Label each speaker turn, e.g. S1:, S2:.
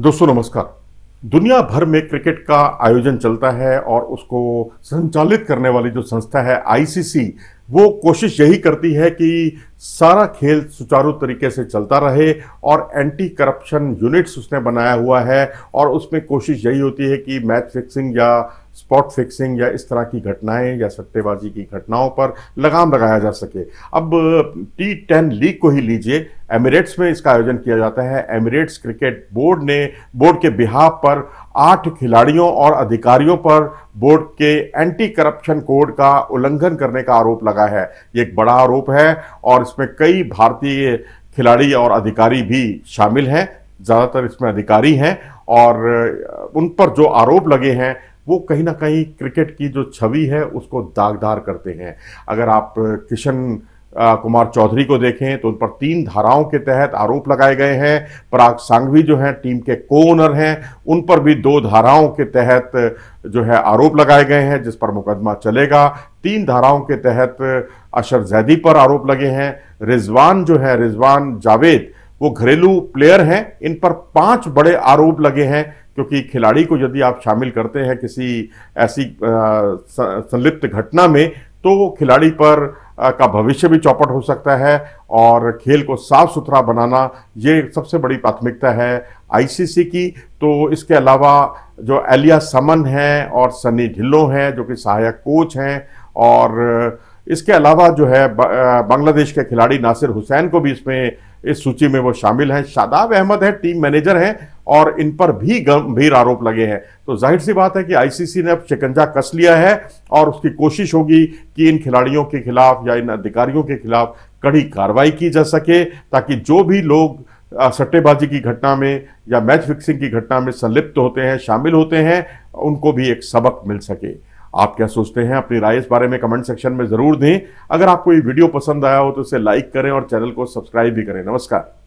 S1: दोस्तों नमस्कार दुनिया भर में क्रिकेट का आयोजन चलता है और उसको संचालित करने वाली जो संस्था है आईसीसी वो कोशिश यही करती है कि सारा खेल सुचारू तरीके से चलता रहे और एंटी करप्शन यूनिट्स उसने बनाया हुआ है और उसमें कोशिश यही होती है कि मैच फिक्सिंग या स्पॉट फिक्सिंग या इस तरह की घटनाएं या सट्टेबाजी की घटनाओं पर लगाम लगाया जा सके अब टी टेन लीग को ही लीजिए एमिरेट्स में इसका आयोजन किया जाता है एमिरेट्स क्रिकेट बोर्ड ने बोर्ड के बिहाफ पर आठ खिलाड़ियों और अधिकारियों पर बोर्ड के एंटी करप्शन कोड का उल्लंघन करने का आरोप लगा है ये एक बड़ा आरोप है और इसमें कई भारतीय खिलाड़ी और अधिकारी भी शामिल हैं ज़्यादातर इसमें अधिकारी हैं और उन पर जो आरोप लगे हैं वो कहीं ना कहीं क्रिकेट की जो छवि है उसको दागदार करते हैं अगर आप किशन कुमार चौधरी को देखें तो उन पर तीन धाराओं के तहत आरोप लगाए गए हैं पराग सांघवी जो हैं टीम के को ओनर हैं उन पर भी दो धाराओं के तहत जो है आरोप लगाए गए हैं जिस पर मुकदमा चलेगा तीन धाराओं के तहत अशर जैदी पर आरोप लगे हैं रिजवान जो है रिजवान जावेद वो घरेलू प्लेयर हैं इन पर पांच बड़े आरोप लगे हैं क्योंकि खिलाड़ी को यदि आप शामिल करते हैं किसी ऐसी संलिप्त घटना में तो खिलाड़ी पर का भविष्य भी चौपट हो सकता है और खेल को साफ सुथरा बनाना ये सबसे बड़ी प्राथमिकता है आईसीसी की तो इसके अलावा जो एलिया समन है और सनी ढिल्लो हैं जो कि सहायक कोच हैं और इसके अलावा जो है बांग्लादेश के खिलाड़ी नासिर हुसैन को भी इसमें इस सूची में वो शामिल हैं शादाब अहमद है टीम मैनेजर हैं और इन पर भी गंभीर आरोप लगे हैं तो जाहिर सी बात है कि आईसीसी ने अब शिकंजा कस लिया है और उसकी कोशिश होगी कि इन खिलाड़ियों के खिलाफ या इन अधिकारियों के खिलाफ कड़ी कार्रवाई की जा सके ताकि जो भी लोग सट्टेबाजी की घटना में या मैच फिक्सिंग की घटना में संलिप्त होते हैं शामिल होते हैं उनको भी एक सबक मिल सके आप क्या सोचते हैं अपनी राय इस बारे में कमेंट सेक्शन में ज़रूर दें अगर आपको ये वीडियो पसंद आया हो तो इसे लाइक करें और चैनल को सब्सक्राइब भी करें नमस्कार